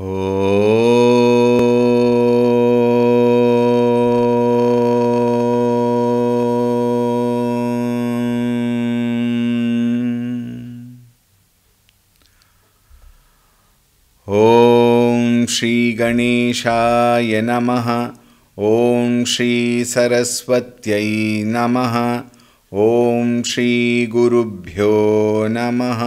ॐ श्रीगणेशाय नमः ॐ श्रीसरस्वत्यै नमः ॐ श्रीगुरुभ्यो नमः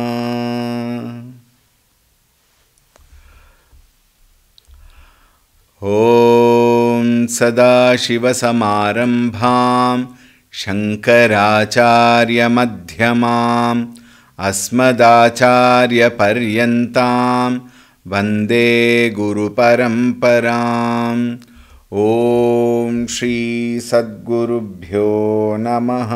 सदाशिवसमारम्भां शङ्कराचार्यमध्यमाम् अस्मदाचार्यपर्यन्तां वन्दे गुरुपरम्पराम् ॐ श्रीसद्गुरुभ्यो नमः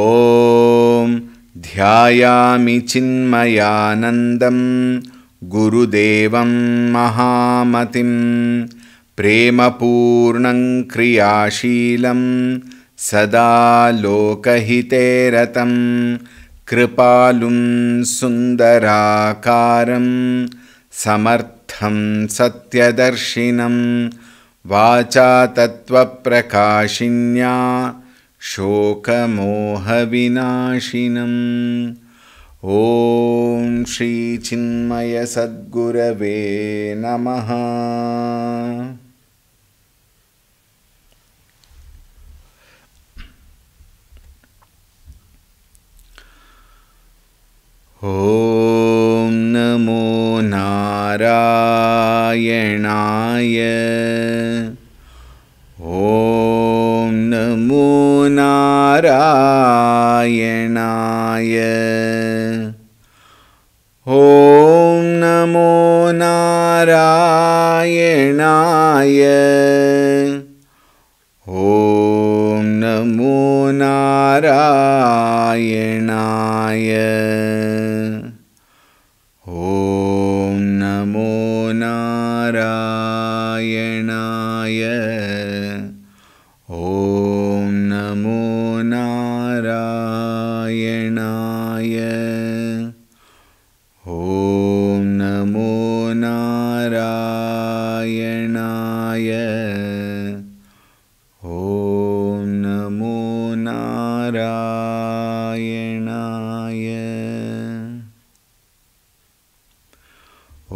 ॐ ध्यायामि चिन्मयानन्दम् गुरुदेवं महामतिं प्रेमपूर्णं क्रियाशीलं सदा रतं कृपालुं सुन्दराकारं समर्थं सत्यदर्शिनं वाचा तत्त्वप्रकाशिन्या शोकमोहविनाशिनम् ॐ श्रीचिन्मयसद्गुरवे नमः ॐ नमो नारायणाय ॐ नमो नारायणाय ॐ नमो नारायणाय ॐ नमो नारायणाय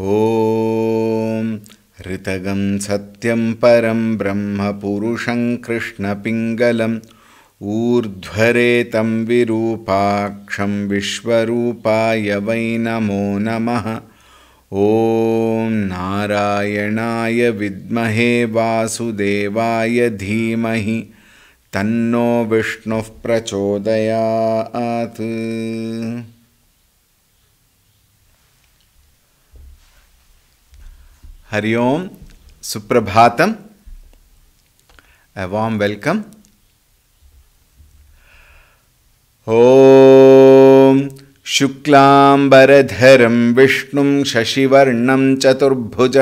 ॐ ऋतगं सत्यं परं ब्रह्मपुरुषं कृष्णपिङ्गलम् ऊर्ध्वरे तं विरूपाक्षं विश्वरूपाय वै नमो नमः ॐ नारायणाय विद्महे वासुदेवाय धीमहि तन्नो विष्णुः प्रचोदयात् हरि ओम सुप्रभातम ए वार्म वेलकम ॐ शुक्लाम्बरधरं विष्णु शशिवर्णं चतुर्भुज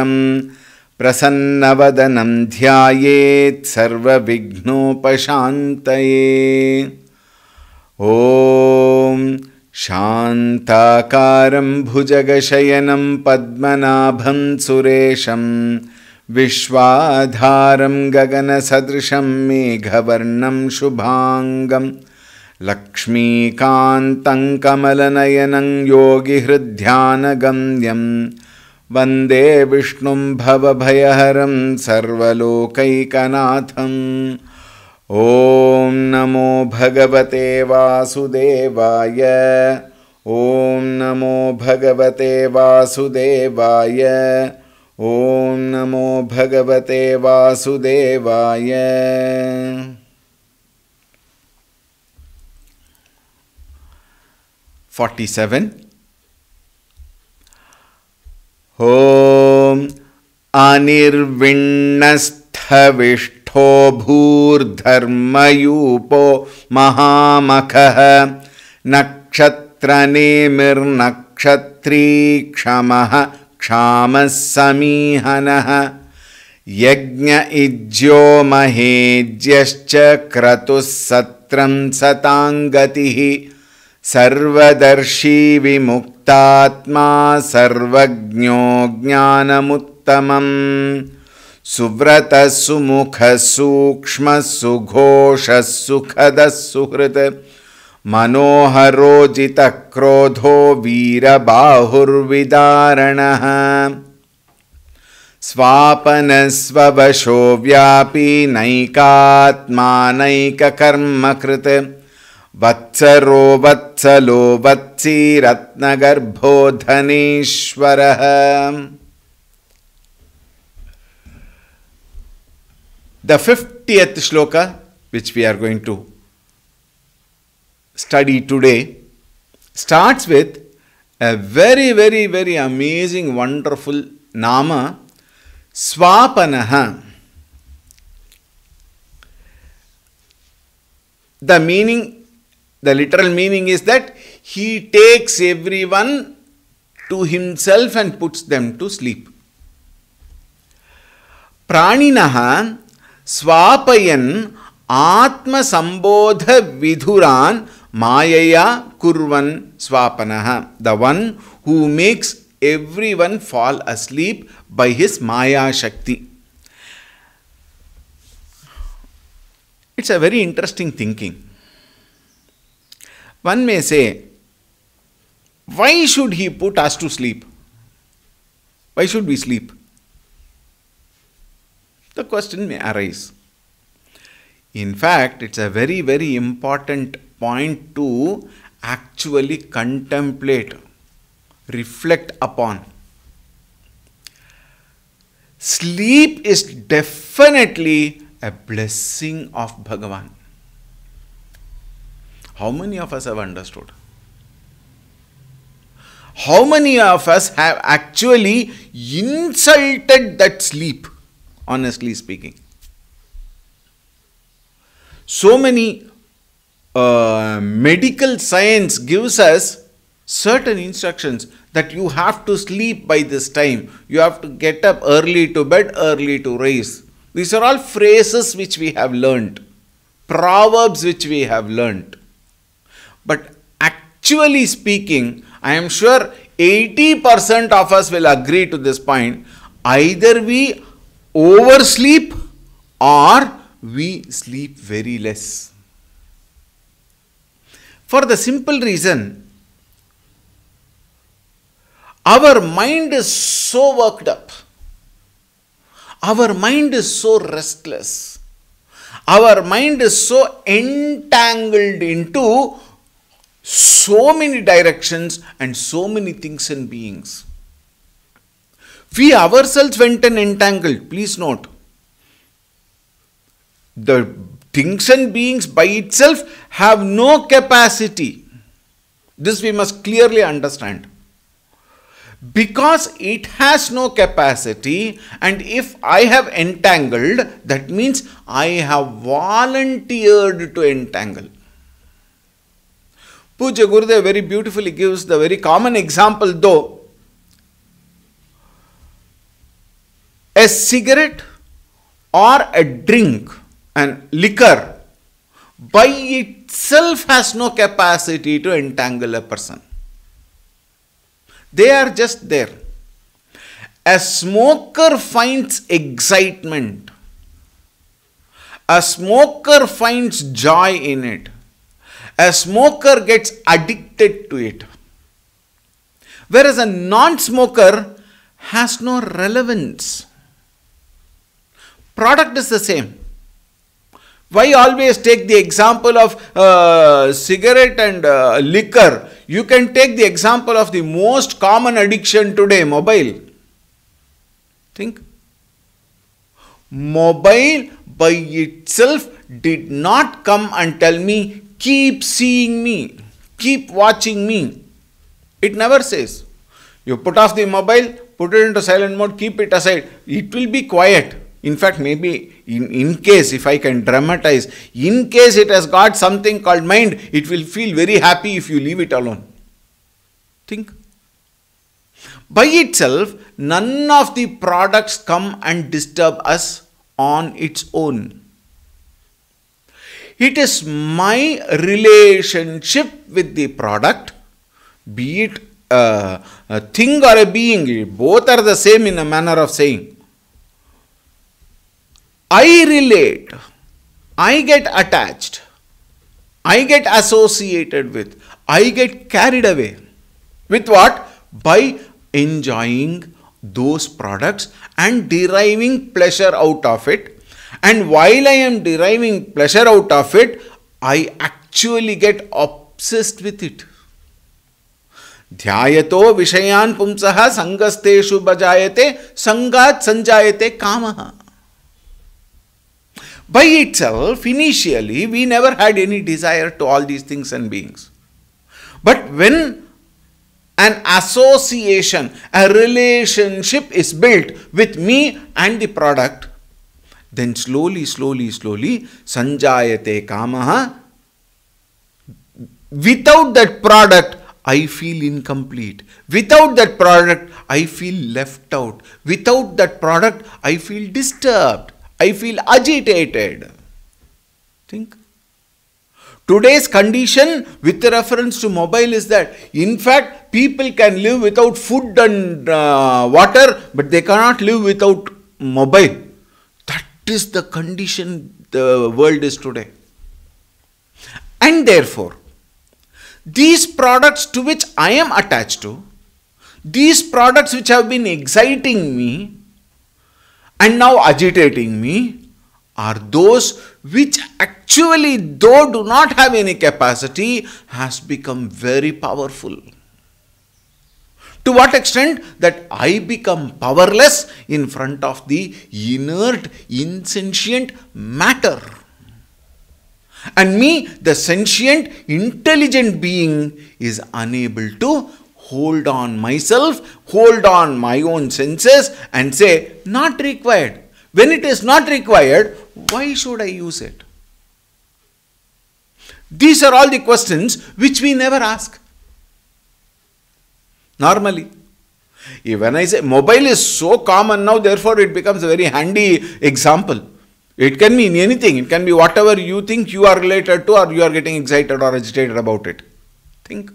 प्रसन्न ध्यायेत् सर्वविघ्नोपशान्तये ॐ शान्ताकारं भुजगशयनं पद्मनाभं सुरेशं विश्वाधारं गगनसदृशं मेघवर्णं शुभाङ्गं लक्ष्मीकान्तं कमलनयनं योगिहृध्यानगम्यं वन्दे विष्णुं भवभयहरं सर्वलोकैकनाथम् ॐ नमो भगवते वासुदेवाय ॐ नमो भगवते वासुदेवाय ॐ नमो भगवते वासुदेवाय फोर्टि सेवेन् ॐ अनिर्विण्णस्थविष्ट अथो भूर्धर्मयूपो महामखः नक्षत्रनेमिर्नक्षत्रीक्षमः क्षामः समीहनः यज्ञ इज्यो महेज्यश्च क्रतुः सत्रं सताङ्गतिः सर्वदर्शी विमुक्तात्मा सर्वज्ञो ज्ञानमुत्तमम् सुव्रतसुमुखसूक्ष्म सुघोषः मनोहरोजितक्रोधो वीरबाहुर्विदारणः स्वापनस्ववशो व्यापी नैकात्मा नैककर्म वत्सीरत्नगर्भो धनीश्वरः The 50th shloka, which we are going to study today, starts with a very, very, very amazing, wonderful nama, Swapanaha. The meaning, the literal meaning is that he takes everyone to himself and puts them to sleep. Praninaha स्वापयन् आत्मसम्बोध विधुरान् मायया कुर्वन् स्वापनः the one who makes everyone fall asleep by his maya shakti it's a very interesting thinking one may say why should he put us to sleep why should we sleep the question may arise. In fact, it's a very, very important point to actually contemplate, reflect upon. Sleep is definitely a blessing of Bhagavan. How many of us have understood? How many of us have actually insulted that sleep? honestly speaking. So many uh, medical science gives us certain instructions that you have to sleep by this time, you have to get up early to bed, early to rise. These are all phrases which we have learned, proverbs which we have learned. But actually speaking, I am sure 80% of us will agree to this point. Either we oversleep or we sleep very less. For the simple reason, our mind is so worked up, our mind is so restless, our mind is so entangled into so many directions and so many things and beings we ourselves went and entangled. Please note. The things and beings by itself have no capacity. This we must clearly understand. Because it has no capacity, and if I have entangled, that means I have volunteered to entangle. Puja Gurudev very beautifully gives the very common example, though a cigarette or a drink and liquor by itself has no capacity to entangle a person. They are just there. A smoker finds excitement. A smoker finds joy in it. A smoker gets addicted to it. Whereas a non smoker has no relevance. Product is the same. Why always take the example of uh, cigarette and uh, liquor? You can take the example of the most common addiction today, mobile. Think. Mobile by itself did not come and tell me, keep seeing me, keep watching me. It never says. You put off the mobile, put it into silent mode, keep it aside. It will be quiet in fact, maybe in, in case, if I can dramatize, in case it has got something called mind, it will feel very happy if you leave it alone. Think. By itself, none of the products come and disturb us on its own. It is my relationship with the product, be it a, a thing or a being, both are the same in a manner of saying I relate, I get attached, I get associated with, I get carried away. With what? By enjoying those products and deriving pleasure out of it. And while I am deriving pleasure out of it, I actually get obsessed with it. ध्यायतो विषयान पुंसः संगस्तेषु बजायते संगात sanjayate kamaha by itself, initially, we never had any desire to all these things and beings. But when an association, a relationship is built with me and the product, then slowly, slowly, slowly, sanjayate kamaha. Without that product, I feel incomplete. Without that product, I feel left out. Without that product, I feel disturbed. I feel agitated. Think. Today's condition with reference to mobile is that, in fact, people can live without food and uh, water, but they cannot live without mobile. That is the condition the world is today. And therefore, these products to which I am attached to, these products which have been exciting me, and now agitating me are those which actually though do not have any capacity has become very powerful to what extent that i become powerless in front of the inert insentient matter and me the sentient intelligent being is unable to hold on myself, hold on my own senses, and say, not required. When it is not required, why should I use it? These are all the questions which we never ask. Normally, even I say mobile is so common now, therefore, it becomes a very handy example. It can mean anything, it can be whatever you think you are related to, or you are getting excited or agitated about it. Think.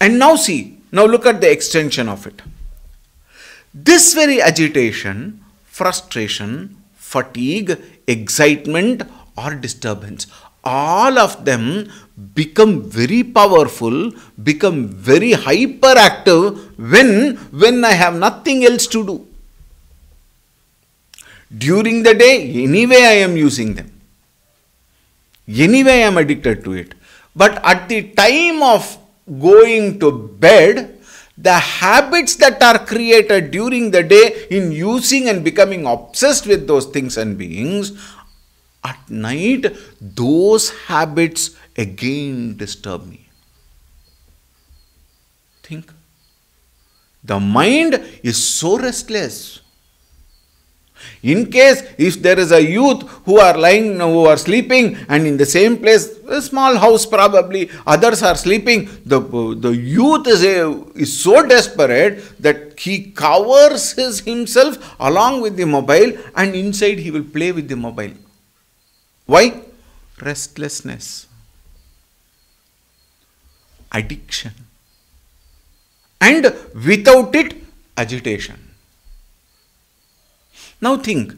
And now see, now look at the extension of it. This very agitation, frustration, fatigue, excitement, or disturbance, all of them become very powerful, become very hyperactive when, when I have nothing else to do. During the day, anyway, I am using them. Anyway, I am addicted to it. But at the time of going to bed, the habits that are created during the day in using and becoming obsessed with those things and beings, at night, those habits again disturb me. Think. The mind is so restless in case if there is a youth who are lying, who are sleeping and in the same place, a small house probably, others are sleeping, the, the youth is, a, is so desperate that he covers his, himself along with the mobile and inside he will play with the mobile. Why? Restlessness, addiction and without it, agitation. Now think,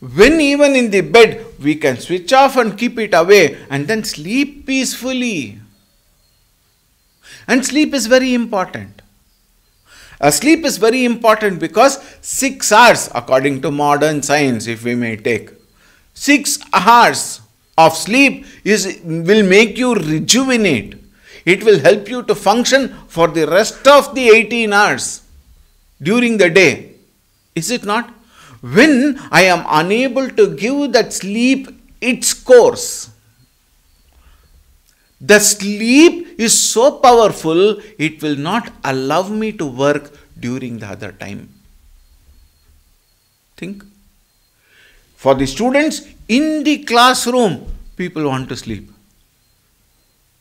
when even in the bed, we can switch off and keep it away and then sleep peacefully. And sleep is very important. A sleep is very important because 6 hours, according to modern science, if we may take, 6 hours of sleep is, will make you rejuvenate. It will help you to function for the rest of the 18 hours during the day. Is it not? when I am unable to give that sleep its course. The sleep is so powerful, it will not allow me to work during the other time. Think. For the students in the classroom, people want to sleep.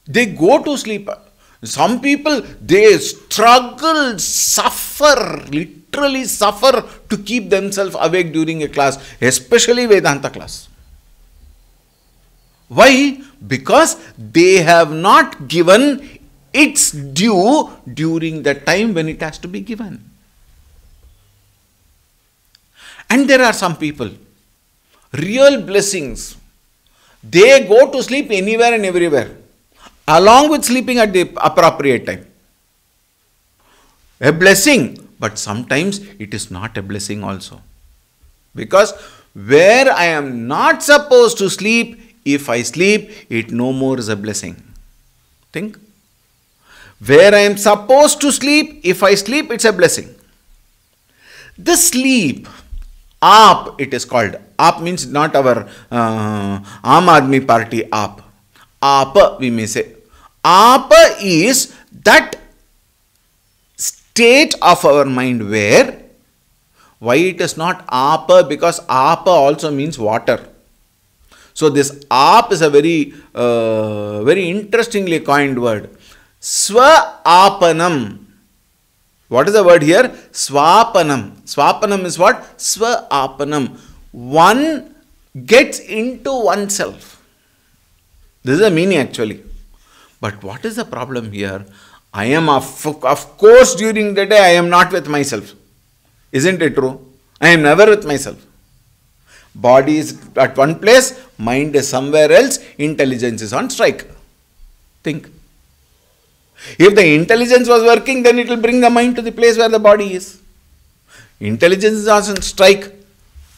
They go to sleep some people, they struggle, suffer, literally suffer to keep themselves awake during a class, especially Vedanta class. Why? Because they have not given its due during the time when it has to be given. And there are some people, real blessings, they go to sleep anywhere and everywhere along with sleeping at the appropriate time. A blessing, but sometimes it is not a blessing also. Because where I am not supposed to sleep, if I sleep, it no more is a blessing. Think. Where I am supposed to sleep, if I sleep, it's a blessing. The sleep, AAP it is called. AAP means not our uh, Aam Aadmi party AAP. AAP we may say. Apa is that state of our mind where why it is not apa because apa also means water so this apa is a very uh, very interestingly coined word swa what is the word here swapanam swapanam is what swa one gets into oneself this is the meaning actually but what is the problem here? I am, of, of course, during the day, I am not with myself. Isn't it true? I am never with myself. Body is at one place, mind is somewhere else, intelligence is on strike. Think. If the intelligence was working, then it will bring the mind to the place where the body is. Intelligence is on strike,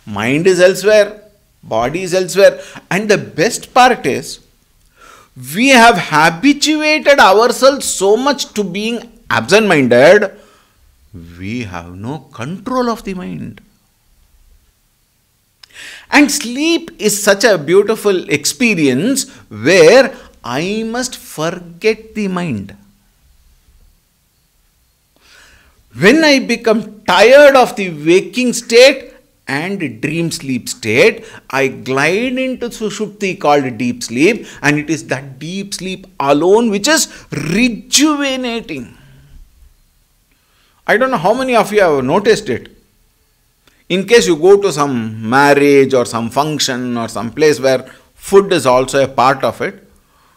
mind is elsewhere, body is elsewhere. And the best part is, we have habituated ourselves so much to being absent minded, we have no control of the mind. And sleep is such a beautiful experience where I must forget the mind. When I become tired of the waking state, and dream sleep state, I glide into sushupti called deep sleep, and it is that deep sleep alone which is rejuvenating. I don't know how many of you have noticed it. In case you go to some marriage or some function or some place where food is also a part of it,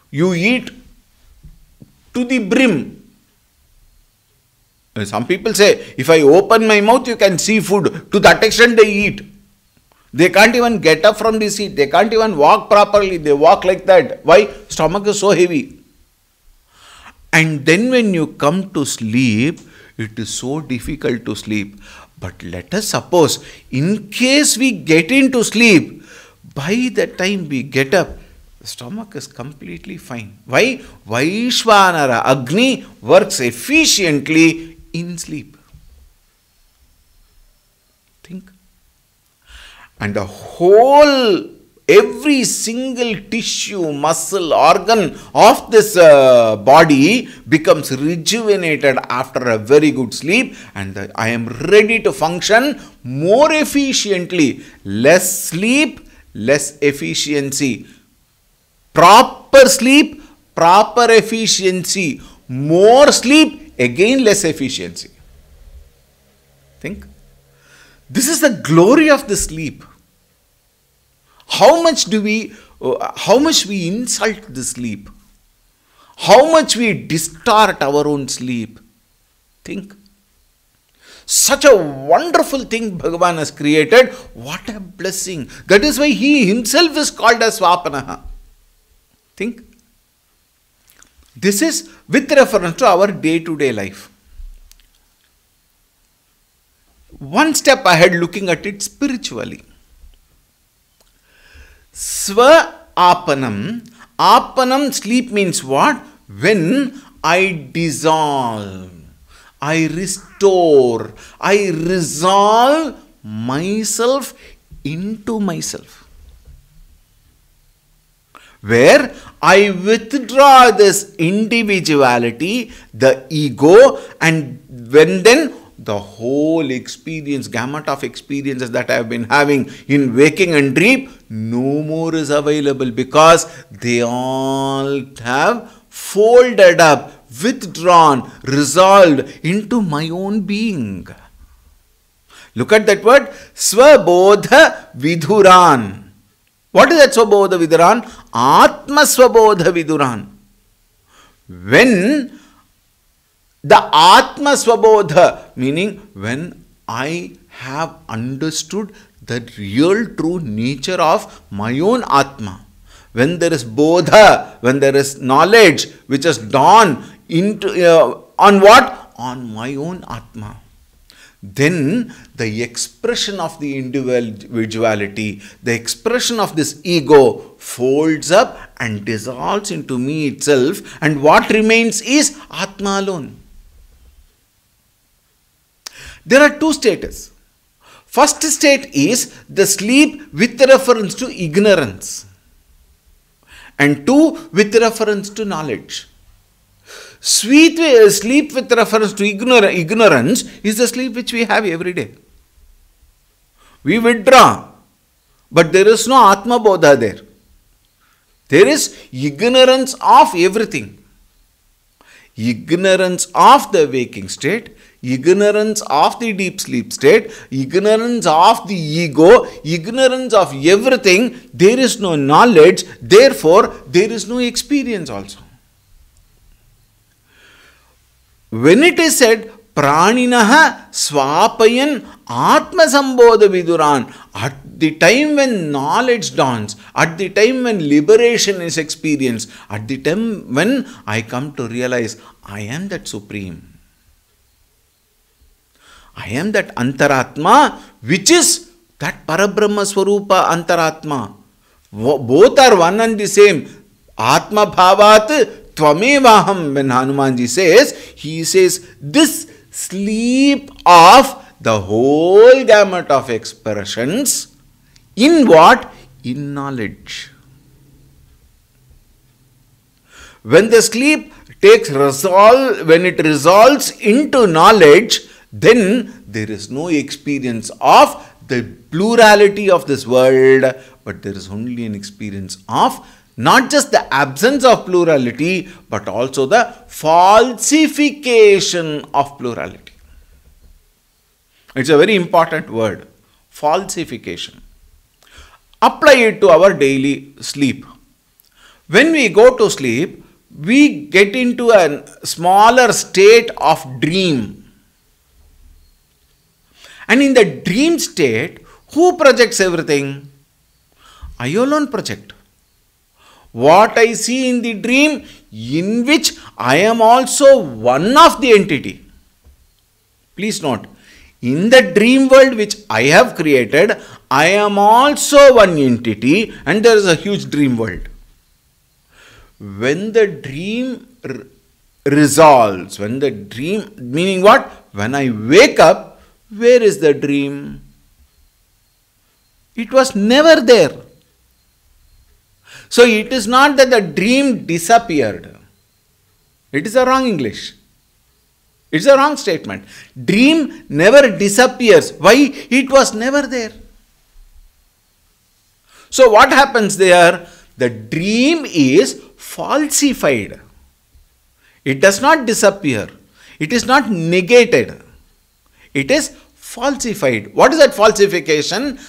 you eat to the brim some people say, if I open my mouth, you can see food. To that extent, they eat. They can't even get up from the seat. They can't even walk properly. They walk like that. Why? Stomach is so heavy. And then when you come to sleep, it is so difficult to sleep. But let us suppose, in case we get into sleep, by the time we get up, the stomach is completely fine. Why? Vaishvanara Agni works efficiently in sleep. Think. And the whole, every single tissue, muscle, organ of this uh, body becomes rejuvenated after a very good sleep, and the, I am ready to function more efficiently. Less sleep, less efficiency. Proper sleep, proper efficiency. More sleep, again less efficiency. Think. This is the glory of the sleep. How much do we, uh, how much we insult the sleep? How much we distort our own sleep? Think. Such a wonderful thing Bhagavan has created. What a blessing. That is why he himself is called as Swapanaha. Think. This is with reference to our day to day life. One step ahead looking at it spiritually. Sva apanam. Apanam, sleep means what? When I dissolve, I restore, I resolve myself into myself where I withdraw this individuality, the ego, and when then the whole experience, gamut of experiences that I have been having in waking and dream, no more is available because they all have folded up, withdrawn, resolved into my own being. Look at that word, Swabodha viduran. What is that Swabodha Viduran? Atma Swabodha Viduran. When the Atma Swabodha, meaning when I have understood the real true nature of my own Atma. When there is Bodha, when there is knowledge which has dawned into, uh, on what? On my own Atma. Then the expression of the individuality, the expression of this ego folds up and dissolves into me itself, and what remains is Atma alone. There are two states. First state is the sleep with reference to ignorance, and two with reference to knowledge. Sweet, uh, sleep with reference to ignorance is the sleep which we have every day we withdraw. But there is no Atma Bodha there. There is ignorance of everything. Ignorance of the waking state, ignorance of the deep sleep state, ignorance of the ego, ignorance of everything, there is no knowledge, therefore, there is no experience also. When it is said, प्राणिनः स्वापयन् Atmasambodha Viduran, at the time when knowledge dawns, at the time when liberation is experienced, at the time when I come to realize I am that Supreme. I am that Antaratma, which is that Parabrahma Swarupa Antaratma. Both are one and the same. Atma Bhavat Tvamevaham, when Hanumanji says, he says, this sleep of the whole gamut of expressions in what? In knowledge. When the sleep takes resolve, when it resolves into knowledge, then there is no experience of the plurality of this world, but there is only an experience of not just the absence of plurality, but also the falsification of plurality. It's a very important word falsification. Apply it to our daily sleep. When we go to sleep, we get into a smaller state of dream. And in the dream state, who projects everything? I alone project. What I see in the dream, in which I am also one of the entity. Please note, in the dream world which I have created, I am also one entity and there is a huge dream world. When the dream r- resolves, when the dream, meaning what? When I wake up, where is the dream? It was never there. So it is not that the dream disappeared. It is a wrong English. It's a wrong statement. Dream never disappears. Why? It was never there. So, what happens there? The dream is falsified. It does not disappear. It is not negated. It is falsified. What is that falsification?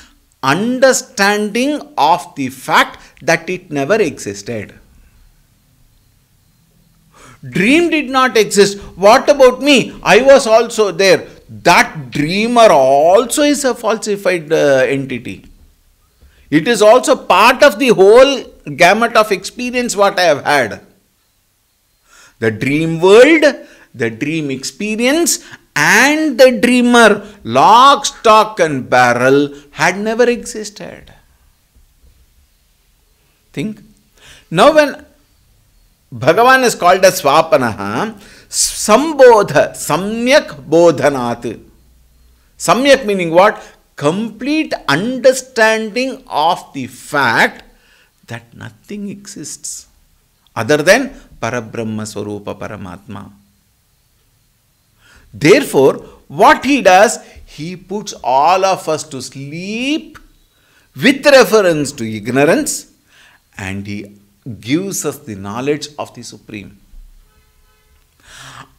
Understanding of the fact that it never existed. Dream did not exist. What about me? I was also there. That dreamer also is a falsified uh, entity. It is also part of the whole gamut of experience what I have had. The dream world, the dream experience, and the dreamer, lock, stock, and barrel, had never existed. Think. Now, when Bhagavan is called as Swapanaha. Sambodha, Samyak Bodhanat. Samyak meaning what? Complete understanding of the fact that nothing exists other than Parabrahma Swarupa Paramatma. Therefore, what he does, he puts all of us to sleep with reference to ignorance and he gives us the knowledge of the Supreme.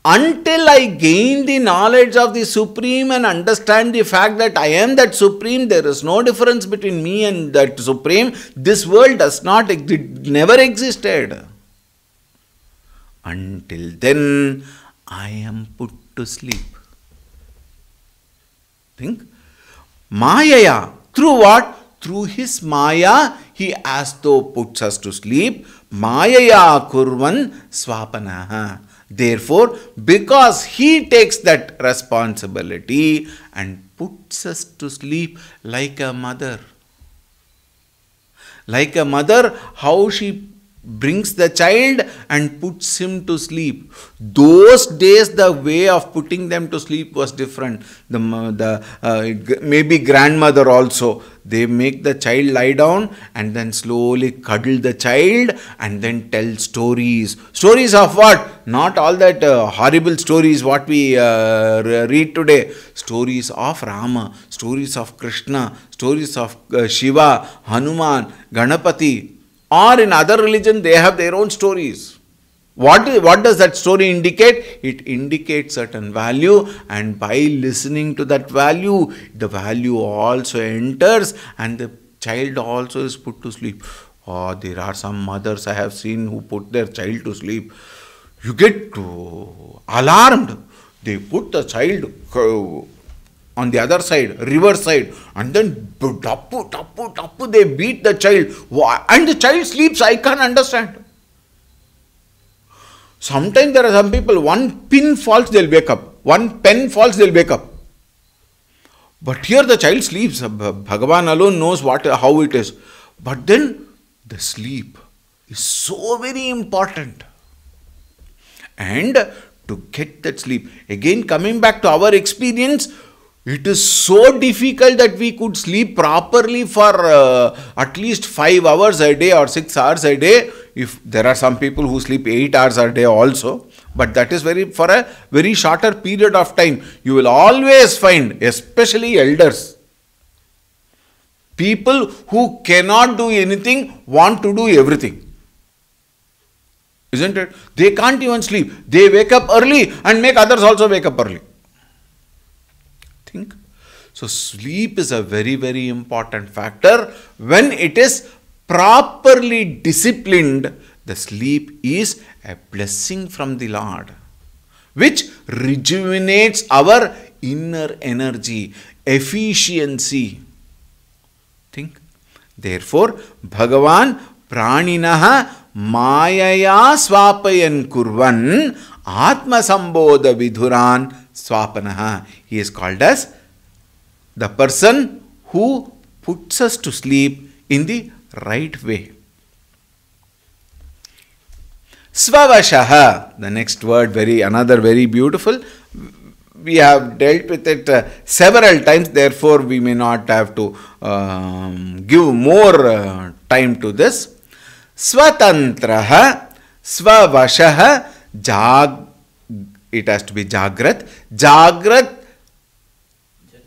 Until I gain the knowledge of the Supreme and understand the fact that I am that Supreme, there is no difference between me and that Supreme, this world does not exist, never existed. Until then, I am put to sleep. Think. Maya. Through what? Through his Maya, he as though puts us to sleep. Mayaya kurvan swapanaha. Therefore, because he takes that responsibility and puts us to sleep like a mother. Like a mother, how she brings the child and puts him to sleep. Those days, the way of putting them to sleep was different. The, the uh, maybe grandmother also. They make the child lie down and then slowly cuddle the child and then tell stories. Stories of what? Not all that uh, horrible stories what we uh, read today. Stories of Rama, stories of Krishna, stories of uh, Shiva, Hanuman, Ganapati, or in other religion they have their own stories. What, what does that story indicate? It indicates certain value and by listening to that value, the value also enters and the child also is put to sleep. Or oh, there are some mothers I have seen who put their child to sleep. You get alarmed. They put the child on the other side, riverside, side, and then tapu, tapu, tapu, they beat the child. And the child sleeps, I can't understand. Sometimes there are some people, one pin falls, they'll wake up. One pen falls, they'll wake up. But here the child sleeps. Bhagavan alone knows what how it is. But then the sleep is so very important. And to get that sleep, again coming back to our experience, it is so difficult that we could sleep properly for uh, at least 5 hours a day or 6 hours a day. If there are some people who sleep 8 hours a day also, but that is very for a very shorter period of time. You will always find, especially elders, people who cannot do anything want to do everything isn't it? They can't even sleep. They wake up early and make others also wake up early. So sleep is a very, very important factor. When it is properly disciplined, the sleep is a blessing from the Lord, which rejuvenates our inner energy, efficiency. Think. Therefore, Bhagavan Praninaha Mayaya Swapayan Kurvan Atma Sambodha Vidhuran Swapanaha. He is called as the person who puts us to sleep in the right way. Svavashaha, the next word, very another very beautiful. We have dealt with it uh, several times, therefore, we may not have to um, give more uh, time to this. Swatantraha, Svavashaha, Jag, it has to be Jagrat. Jagrat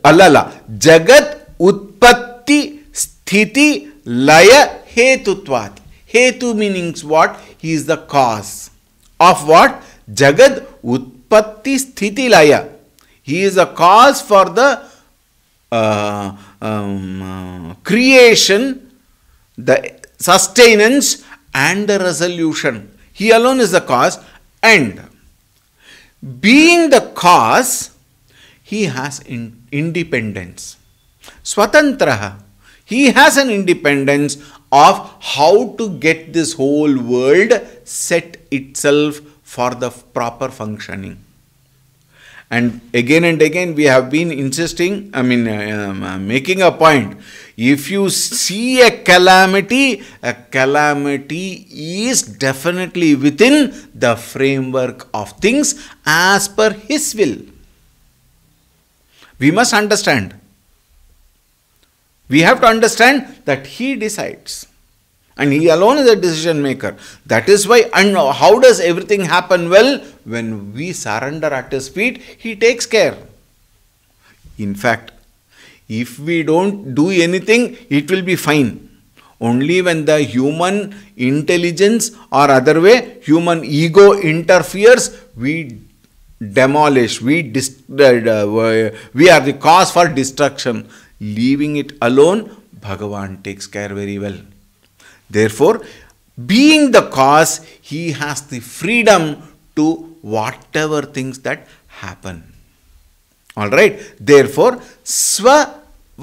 ಅಲ್ಲಲ್ಲ ಜಗತ್ ಉತ್ಪತ್ತಿ ಸ್ಥಿತಿ ಲಯ ಹೇತುತ್ವಾತ್ ಹೇತು meanings what he is the cause of what ಜಗದ್ ಉತ್ಪತ್ತಿ ಸ್ಥಿತಿ ಲಯ he is a cause for the creation the sustenance and the resolution he alone is the cause and being the cause, he has in independence. swatantra. He has an independence of how to get this whole world set itself for the proper functioning. And again and again, we have been insisting, I mean, uh, um, uh making a point. If you see a calamity, a calamity is definitely within the framework of things as per his will. We must understand. We have to understand that He decides. And He alone is a decision maker. That is why, and how does everything happen? Well, when we surrender at His feet, He takes care. In fact, if we don't do anything, it will be fine. Only when the human intelligence or other way, human ego interferes, we demolish we we are the cause for destruction leaving it alone bhagavan takes care very well therefore being the cause he has the freedom to whatever things that happen all right therefore swa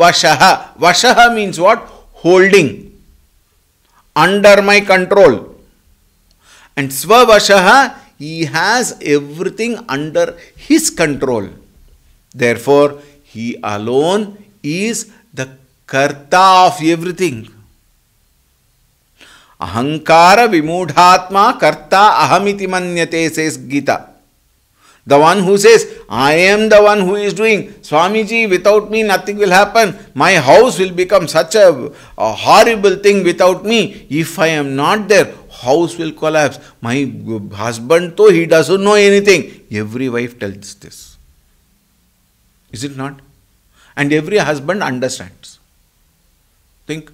vashaha means what holding under my control and swa He has everything under His control. Therefore, He alone is the Karta of everything. अहंकार विमूढ़ात्मा कर्ता अहमिति मन्यते says Gita the one who says I am the one who is doing Swami ji without me nothing will happen my house will become such a horrible thing without me if I am not there house will collapse. My husband, though he doesn't know anything. Every wife tells this. Is it not? And every husband understands. Think.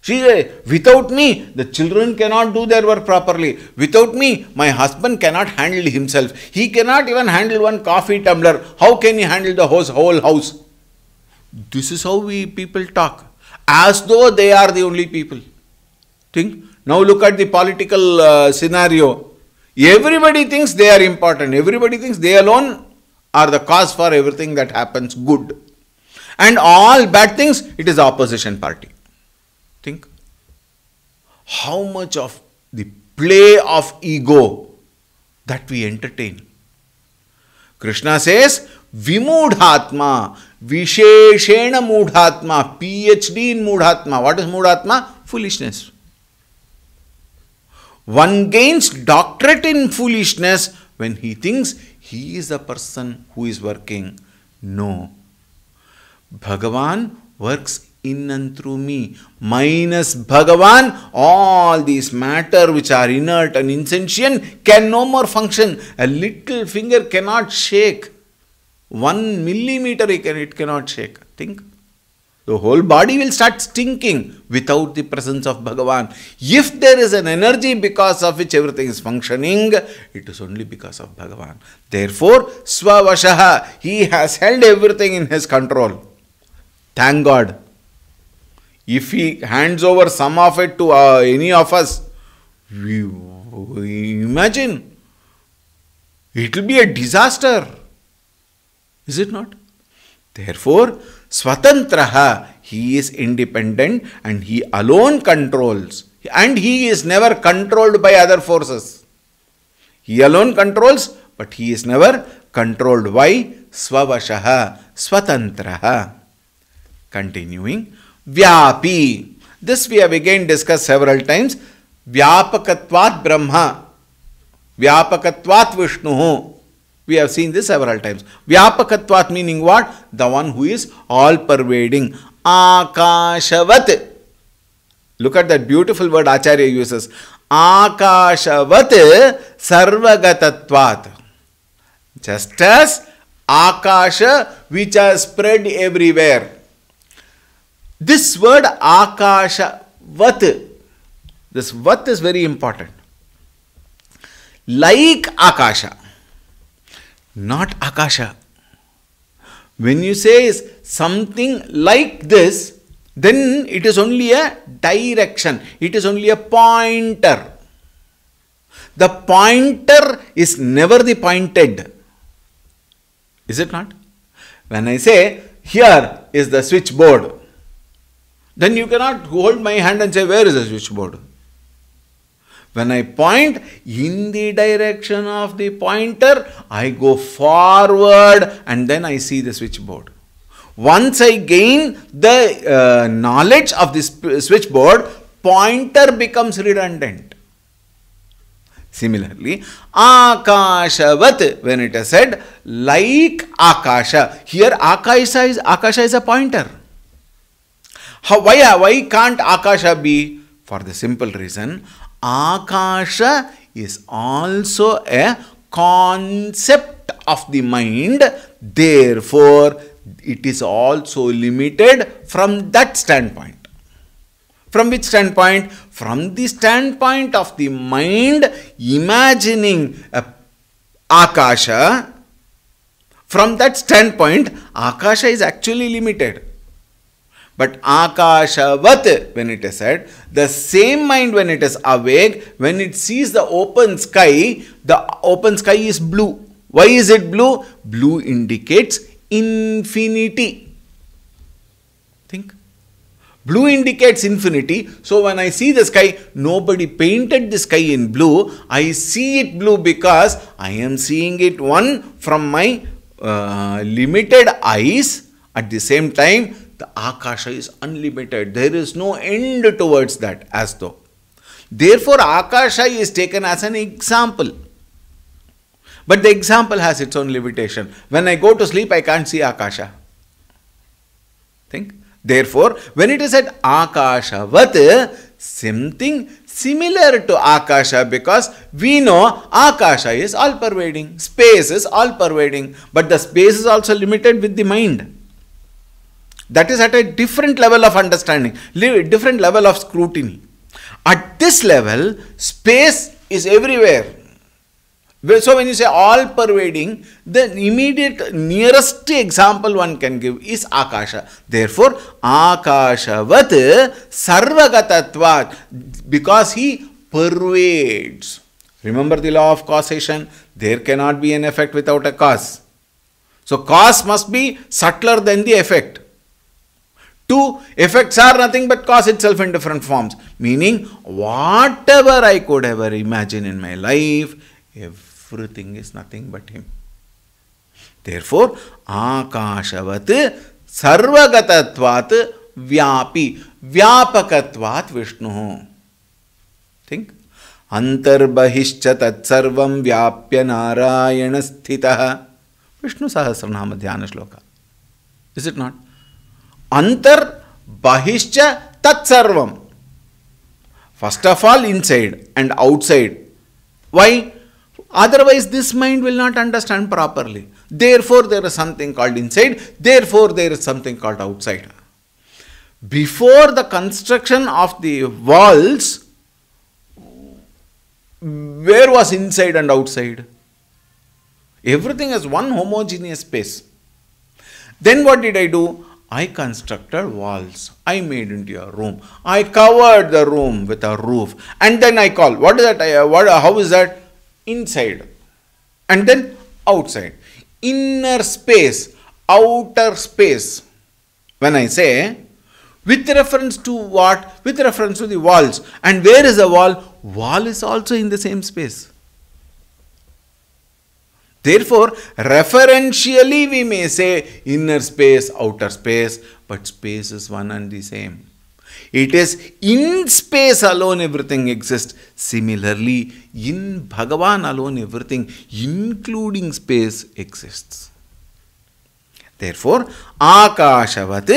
She says, without me, the children cannot do their work properly. Without me, my husband cannot handle himself. He cannot even handle one coffee tumbler. How can he handle the whole house? This is how we people talk, as though they are the only people. Think, now look at the political uh, scenario. Everybody thinks they are important. Everybody thinks they alone are the cause for everything that happens good. And all bad things, it is opposition party. Think. How much of the play of ego that we entertain. Krishna says, Vimudhatma, Visheshena Mudhatma, PhD in Mudhatma. What is Mudhatma? Foolishness. One gains doctorate in foolishness when he thinks he is the person who is working. No. Bhagavan works in and through me. Minus Bhagavan, all these matter which are inert and insentient can no more function. A little finger cannot shake. One millimeter it, can, it cannot shake. Think the whole body will start stinking without the presence of Bhagavan. If there is an energy because of which everything is functioning, it is only because of Bhagavan. Therefore, Swavashaha, he has held everything in his control. Thank God. If he hands over some of it to uh, any of us, we, we imagine it will be a disaster. Is it not? Therefore, Swatantraha, he is independent and he alone controls. And he is never controlled by other forces. He alone controls, but he is never controlled by Swavashaha, Swatantraha. Continuing, Vyapi. This we have again discussed several times. Vyapakatvat Brahma. Vyapakatvat Vishnu. We have seen this several times. Vyapakatvat meaning what? The one who is all pervading. Akashavat. Look at that beautiful word Acharya uses. Akashavat sarvagatatvat. Just as Akasha which has spread everywhere. This word Akashavat. This vat is very important. Like Akasha not Akasha. When you say something like this, then it is only a direction, it is only a pointer. The pointer is never the pointed. Is it not? When I say here is the switchboard, then you cannot hold my hand and say, Where is the switchboard? When I point in the direction of the pointer, I go forward and then I see the switchboard. Once I gain the uh, knowledge of this uh, switchboard, pointer becomes redundant. Similarly, akashavat, when it is said, like akasha. Here, akasha is, akasha is a pointer. How, why, why can't akasha be? For the simple reason, Akasha is also a concept of the mind. Therefore, it is also limited from that standpoint. From which standpoint? From the standpoint of the mind imagining Akasha. From that standpoint, Akasha is actually limited. But Akashavat, when it is said, the same mind when it is awake, when it sees the open sky, the open sky is blue. Why is it blue? Blue indicates infinity. Think. Blue indicates infinity. So when I see the sky, nobody painted the sky in blue. I see it blue because I am seeing it one from my uh, limited eyes. At the same time, the Akasha is unlimited. There is no end towards that, as though. Therefore, Akasha is taken as an example. But the example has its own limitation. When I go to sleep, I can't see Akasha. Think. Therefore, when it is at Akasha, what something similar to Akasha because we know Akasha is all pervading, space is all pervading, but the space is also limited with the mind. That is at a different level of understanding, different level of scrutiny. At this level, space is everywhere. So when you say all pervading, the immediate nearest example one can give is Akasha. Therefore, Akashavat sarvagatatva because he pervades. Remember the law of causation. There cannot be an effect without a cause. So cause must be subtler than the effect. Two, effects are nothing but cause itself in different forms. Meaning, whatever I could ever imagine in my life, everything is nothing but Him. Therefore, Akashavat Sarvagatatvat Vyapi Vyapakatvat Vishnu. Think. अंतर्बहिश्च तत्सर्वं व्याप्य नारायण स्थितः Vishnu Vishnu ध्यान श्लोक is it ಅಂತರ್ ಬಹಿಶ್ಚ ತತ್ಸರ್ವಂ first of all inside and outside why Otherwise, this mind will not understand properly. Therefore, there is something called inside, therefore, there is something called outside. Before the construction of the walls, where was inside and outside? Everything is one homogeneous space. Then, what did I do? I constructed walls. I made into a room. I covered the room with a roof. And then I call. What is that? I, uh, what, uh, how is that? Inside. And then outside. Inner space. Outer space. When I say with reference to what? With reference to the walls. And where is the wall? Wall is also in the same space. Therefore, referentially we may say inner space, outer space, but space is one and the same. It is in space alone everything exists. Similarly, in Bhagavan alone everything, including space, exists. Therefore, Akashavat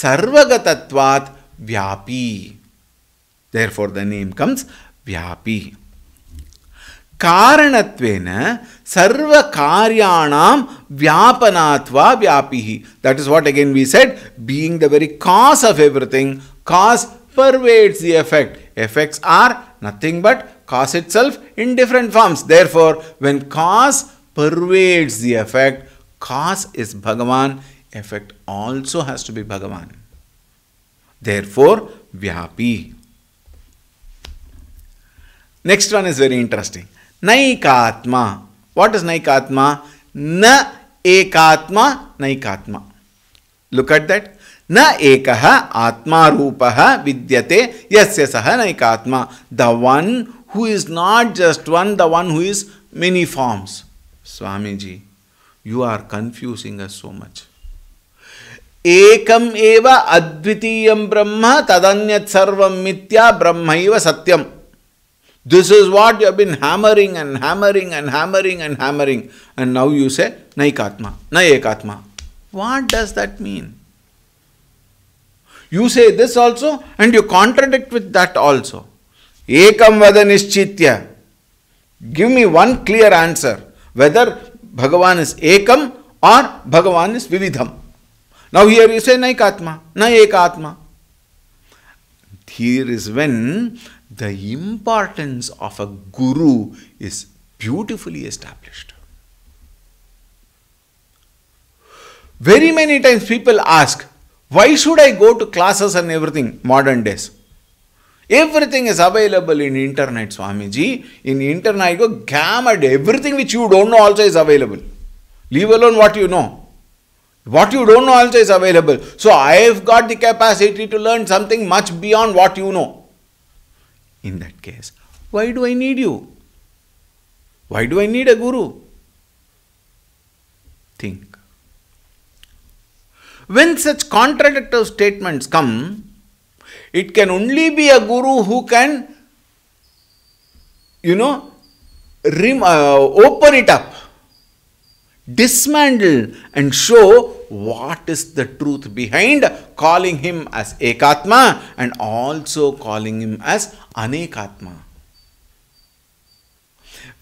Sarvagatatvat Vyapi. Therefore, the name comes Vyapi. कारण सर्व कार्याणाम व्यापनात्वा व्यापी that is what again we said being the very cause of everything cause pervades the effect effects are nothing but cause itself in different forms therefore when cause pervades the effect cause is Bhagavan effect also has to be Bhagavan therefore व्यापी next one is very interesting नैकात्मा what is नैकात्मा न एकात्मा नैकात्मा look at that न एक आत्मा विद्यते यस्य सह नैकात्मा the one who is not just one the one who is many forms Swamiji you are confusing us so much एकम एव अद्वितीय ब्रह्म तदन्यत सर्व मिथ्या ब्रह्म सत्यम This is what you have been hammering and hammering and hammering and hammering. And now you say, Naikatma, Nayekatma. What does that mean? You say this also and you contradict with that also. Ekam vada chitya. Give me one clear answer whether Bhagavan is Ekam or Bhagavan is Vividham. Now here you say Naikatma, Nayekatma. Here is when the importance of a guru is beautifully established. Very many times people ask, why should I go to classes and everything modern days? Everything is available in internet, Swamiji. In internet, I go gamut. Everything which you don't know also is available. Leave alone what you know. What you don't know also is available. So I have got the capacity to learn something much beyond what you know in that case, why do I need you? Why do I need a guru? Think. When such contradictory statements come, it can only be a guru who can, you know, uh, open it up, dismantle, and show what is the truth behind calling him as Ekatma and also calling him as anekatma.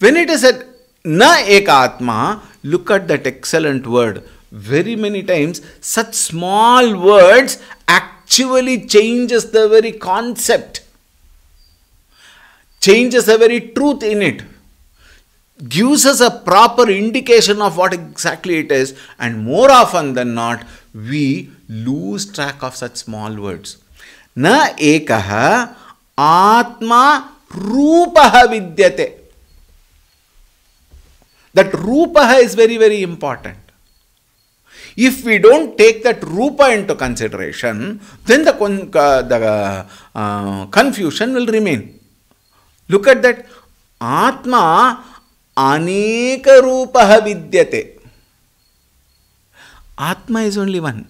When it is said na ekatma, look at that excellent word. Very many times, such small words actually changes the very concept, changes the very truth in it gives us a proper indication of what exactly it is and more often than not we lose track of such small words na ekaha आत्मा रूप विद्यते that rupa is very very important if we don't take that rupa into consideration then the, uh, the uh, confusion will remain look at that atma aneka rupa vidyate atma is only one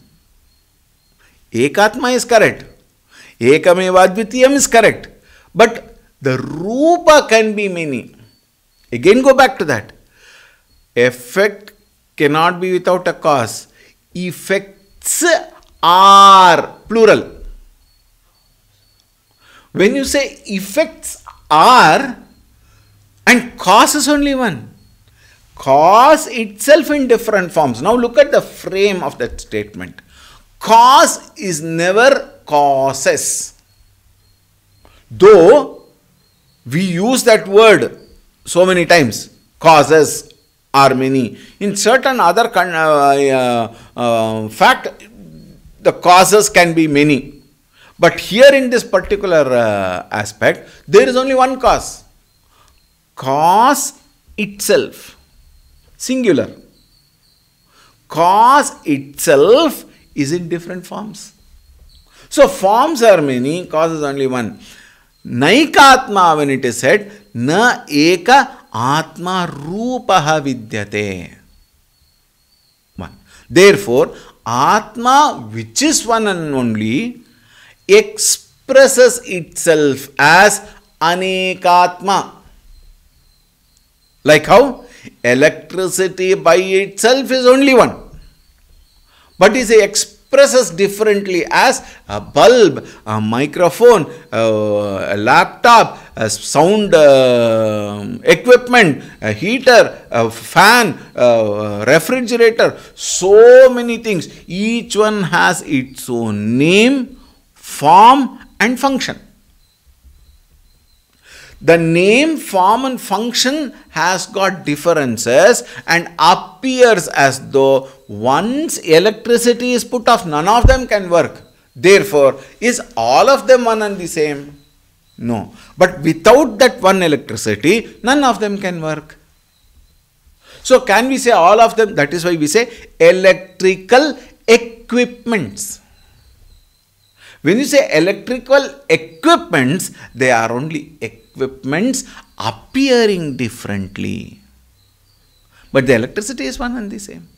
ekatma is correct Ekamevadvitiyam is correct. But the Rupa can be many. Again, go back to that. Effect cannot be without a cause. Effects are plural. When you say effects are, and cause is only one. Cause itself in different forms. Now look at the frame of that statement. Cause is never causes. Though we use that word so many times, causes are many. In certain other uh, uh, uh, fact, the causes can be many. But here in this particular uh, aspect, there is only one cause. Cause itself, singular. Cause itself is in different forms. So forms are many, causes only one. Naikatma when it is said, na eka atma rupaha vidyate. One. Therefore, atma which is one and only expresses itself as anekatma. Like how electricity by itself is only one. But is expressed expresses differently as a bulb, a microphone, a laptop, a sound uh, equipment, a heater, a fan, a refrigerator, so many things. Each one has its own name, form and function the name form and function has got differences and appears as though once electricity is put off none of them can work therefore is all of them one and the same no but without that one electricity none of them can work so can we say all of them that is why we say electrical equipments when you say electrical equipments they are only equipments equipments appearing differently. But the electricity is one and the same.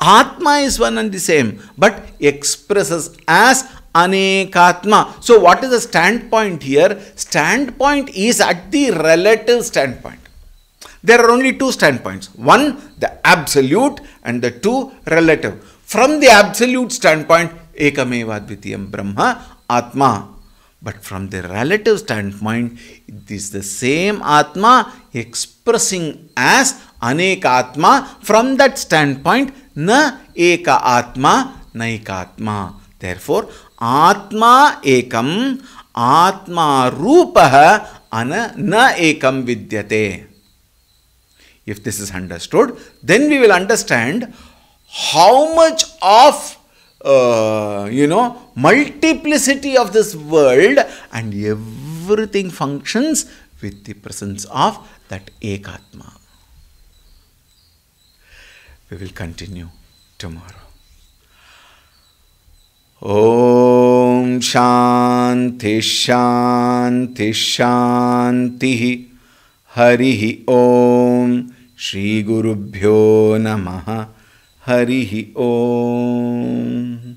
Atma is one and the same, but expresses as anekatma. So, what is the standpoint here? Standpoint is at the relative standpoint. There are only two standpoints one, the absolute, and the two, relative. From the absolute standpoint, ekameva dvitiyam brahma, atma but from the relative standpoint, it is the same Atma expressing as atma. From that standpoint, na Eka Atma, atma. Therefore, Atma Ekam, Atma Rupaha, Ana Na Ekam Vidyate. If this is understood, then we will understand how much of uh, you know, multiplicity of this world and everything functions with the presence of that Ekatma. We will continue tomorrow. Om Shanti Shanti Shanti Hari Om Shri Gurubhyo Namaha Hari Om